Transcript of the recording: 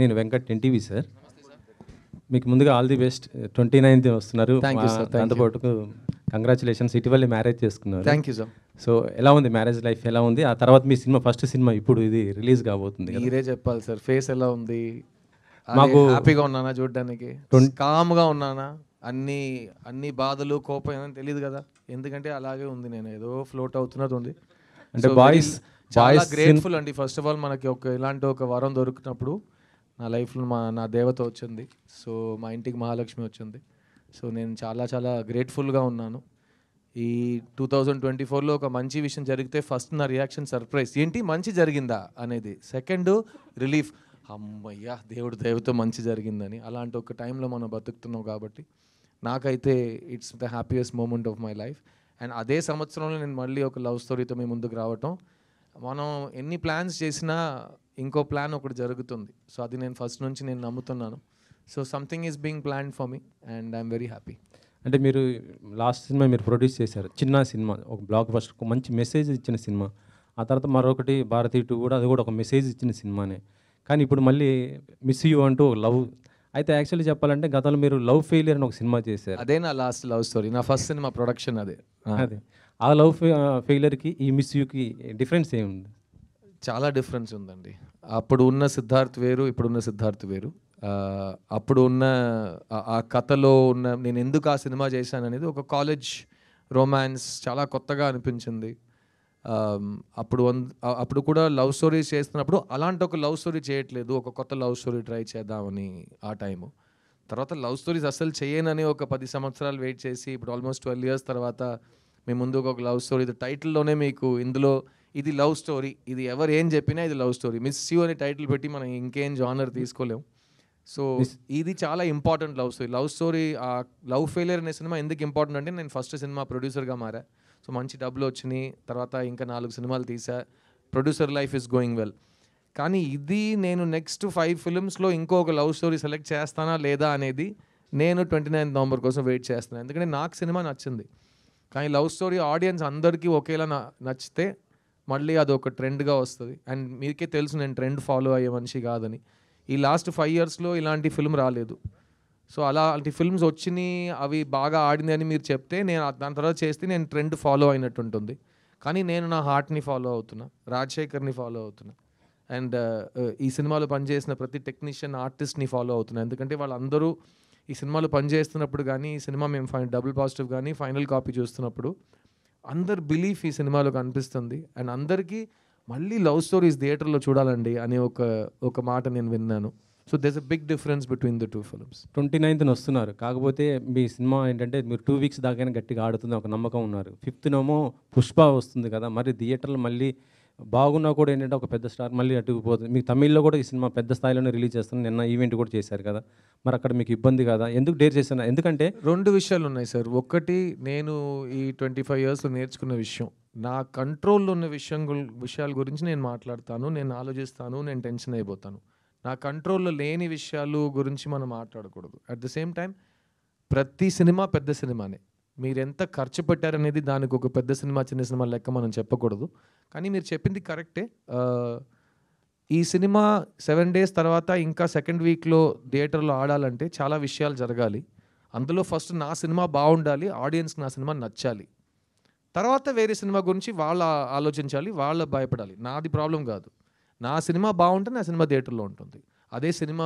నేను Venkat NTV sir మీకు ముందుగా all the best twenty ninth వస్తున్నారు దాంతోపాటు కంగ్రాచులేషన్స్ ఇటీవల మ్యారేజ్ చేసుకున్నారు థ్యాంక్ యూ సార్ సో ఎలా ఉంది మ్యారేజ్ లైఫ్ ఎలా ఉంది ఆ తర్వాత మీ సినిమా ఫస్ట్ సినిమా ఇప్పుడు ఇది రిలీజ్ కాబోతుంది మీరే చెప్పాలి సార్ ఫేస్ ఎలా ఉంది మాకు హ్యాపీగా ఉన్నానా చూడడానికి కామ్గా ఉన్నానా అన్ని అన్ని బాధలు కోపం తెలియదు కదా ఎందుకంటే అలాగే ఉంది నేను ఏదో ఫ్లోట్ అవుతున్నది ఉంది అంటే బాయ్స్ చాలా గ్రేట్ఫుల్ అండి ఫస్ట్ ఆఫ్ ఆల్ మనకి ఒక ఇలాంటి ఒక వరం దొరికినప్పుడు నా లైఫ్లో మా నా దేవత వచ్చింది సో మా ఇంటికి మహాలక్ష్మి వచ్చింది సో నేను చాలా చాలా గ్రేట్ఫుల్గా ఉన్నాను ఈ టూ థౌజండ్ ట్వంటీ ఫోర్లో ఒక మంచి విషయం జరిగితే ఫస్ట్ నా రియాక్షన్ సర్ప్రైజ్ ఏంటి మంచి జరిగిందా అనేది సెకండ్ రిలీఫ్ అమ్మయ్యా దేవుడు దేవుతో మంచి జరిగిందని అలాంటి ఒక టైంలో మనం బతుకుతున్నాం కాబట్టి నాకైతే it's the happiest moment of my life and అదే సంవత్సరంలో నేను మళ్ళీ ఒక లవ్ స్టోరీతో మేము ముందుకు రావటం మనం ఎన్ని ప్లాన్స్ చేసినా ఇంకో ప్లాన్ ఒకటి జరుగుతుంది సో అది నేను ఫస్ట్ నుంచి నేను నమ్ముతున్నాను so something is being plan for మీ అండ్ ఐఎమ్ వెరీ హ్యాపీ అంటే మీరు లాస్ట్ సినిమా మీరు ప్రొడ్యూస్ చేశారు చిన్న సినిమా ఒక బ్లాక్ ఫస్ట్ మంచి మెసేజ్ ఇచ్చిన సినిమా ఆ తర్వాత మరొకటి భారతీయ టూ కూడా అది కూడా ఒక మెసేజ్ ఇచ్చిన సినిమానే కానీ ఇప్పుడు మళ్ళీ మిస్ యూ అంటూ లవ్ అయితే యాక్చువల్లీ చెప్పాలంటే గతంలో మీరు లవ్ ఫెయిలియర్ అని ఒక సినిమా చేశారు అదే నా లాస్ట్ లవ్ స్టోరీ నా ఫస్ట్ సినిమా ప్రొడక్షన్ అదే అదే ఆ లవ్ ఫెయిలియర్కి ఈ మిస్ యూకి డిఫరెన్స్ ఏముంది చాలా డిఫరెన్స్ ఉందండి అప్పుడు ఉన్న సిద్ధార్థ్ వేరు ఇప్పుడున్న సిద్ధార్థ్ వేరు అప్పుడు ఉన్న ఆ కథలో ఉన్న నేను ఎందుకు ఆ సినిమా చేశాను అనేది ఒక కాలేజ్ రొమాన్స్ చాలా కొత్తగా అనిపించింది అప్పుడు అప్పుడు కూడా లవ్ స్టోరీస్ చేస్తున్నప్పుడు అలాంటి ఒక లవ్ స్టోరీ చేయట్లేదు ఒక కొత్త లవ్ స్టోరీ ట్రై చేద్దామని ఆ టైము తర్వాత లవ్ స్టోరీస్ అసలు చేయనని ఒక పది సంవత్సరాలు వెయిట్ చేసి ఇప్పుడు ఆల్మోస్ట్ ట్వెల్వ్ ఇయర్స్ తర్వాత మీ ముందుకు ఒక లవ్ స్టోరీ టైటిల్లోనే మీకు ఇందులో ఇది లవ్ స్టోరీ ఇది ఎవరు ఏం చెప్పినా ఇది లవ్ స్టోరీ మిస్ యూ అనే టైటిల్ పెట్టి మనం ఇంకేం జానర్ తీసుకోలేము సో ఇది చాలా important love story love story ఆ లవ్ ఫెయిలియర్ అనే సినిమా ఎందుకు ఇంపార్టెంట్ అంటే నేను ఫస్ట్ సినిమా ప్రొడ్యూసర్గా మారా సో మంచి డబ్బులు వచ్చినాయి తర్వాత ఇంకా నాలుగు సినిమాలు తీసా producer life is going well కానీ ఇది నేను నెక్స్ట్ ఫైవ్ ఫిల్మ్స్లో ఇంకొక లవ్ స్టోరీ సెలెక్ట్ చేస్తానా లేదా అనేది నేను ట్వంటీ నైన్త్ నవంబర్ కోసం వెయిట్ చేస్తున్నాను ఎందుకంటే నాకు సినిమా నచ్చింది కానీ లవ్ స్టోరీ ఆడియన్స్ అందరికీ ఒకేలా నచ్చితే మళ్ళీ అది ఒక ట్రెండ్గా వస్తుంది అండ్ మీకే తెలుసు నేను ట్రెండ్ ఫాలో అయ్యే మనిషి కాదని ఈ లాస్ట్ ఫైవ్ ఇయర్స్లో ఇలాంటి ఫిల్మ్ రాలేదు సో అలాంటి ఫిల్మ్స్ వచ్చినాయి అవి బాగా ఆడింది అని మీరు చెప్తే నేను దాని తర్వాత చేస్తే నేను ట్రెండ్ ఫాలో అయినట్టు ఉంటుంది కానీ నేను నా హార్ట్ని ఫాలో అవుతున్నా రాజశేఖర్ని ఫాలో అవుతున్నా అండ్ ఈ సినిమాలో పనిచేసిన ప్రతి టెక్నీషియన్ ఆర్టిస్ట్ని ఫాలో అవుతున్నా ఎందుకంటే వాళ్ళందరూ ఈ సినిమాలో పనిచేస్తున్నప్పుడు కానీ ఈ సినిమా మేము ఫైన్ డబుల్ పాజిటివ్ కానీ ఫైనల్ కాపీ చూస్తున్నప్పుడు అందరు బిలీఫ్ ఈ సినిమాలో కనిపిస్తుంది అండ్ అందరికీ మళ్ళీ లవ్ స్టోరీస్ థియేటర్లో చూడాలండి అనే ఒక ఒక మాట నేను విన్నాను so does a big difference between the two films twenty నైన్త్న వస్తున్నారు కాకపోతే మీ సినిమా ఏంటంటే మీరు టూ వీక్స్ దాకైనా గట్టిగా ఆడుతుంది ఒక నమ్మకం ఉన్నారు ఫిఫ్త్నేమో పుష్ప వస్తుంది కదా మరి థియేటర్లు మళ్ళీ బాగున్నా కూడా ఏంటంటే ఒక పెద్ద స్టార్ మళ్ళీ అడ్డుకుపోతుంది మీకు తమిళ్లో కూడా ఈ సినిమా పెద్ద స్థాయిలోనే రిలీజ్ చేస్తాను నిన్న ఈవెంట్ కూడా చేశారు కదా మరి అక్కడ మీకు ఇబ్బంది కదా ఎందుకు డేర్ చేశాను ఎందుకంటే రెండు విషయాలు ఉన్నాయి సార్ ఒకటి నేను ఈ ట్వంటీ ఫైవ్ ఇయర్స్లో నేర్చుకున్న విషయం నా కంట్రోల్లో ఉన్న విషయం విషయాల గురించి నేను మాట్లాడతాను నేను ఆలోచిస్తాను నేను టెన్షన్ అయిపోతాను నా కంట్రోల్లో లేని విషయాలు గురించి మనం మాట్లాడకూడదు అట్ ద సేమ్ టైం ప్రతి సినిమా పెద్ద సినిమానే మీరెంత ఖర్చు పెట్టారనేది దానికి ఒక పెద్ద సినిమా చిన్న సినిమా లెక్క మనం చెప్పకూడదు కానీ మీరు చెప్పింది కరెక్టే ఈ సినిమా సెవెన్ డేస్ తర్వాత ఇంకా సెకండ్ వీక్లో థియేటర్లో ఆడాలంటే చాలా విషయాలు జరగాలి అందులో ఫస్ట్ నా సినిమా బాగుండాలి ఆడియన్స్ నా సినిమా నచ్చాలి తర్వాత వేరే సినిమా గురించి వాళ్ళ ఆలోచించాలి వాళ్ళు భయపడాలి నాది ప్రాబ్లం కాదు నా సినిమా బాగుంటే నా సినిమా థియేటర్లో ఉంటుంది అదే సినిమా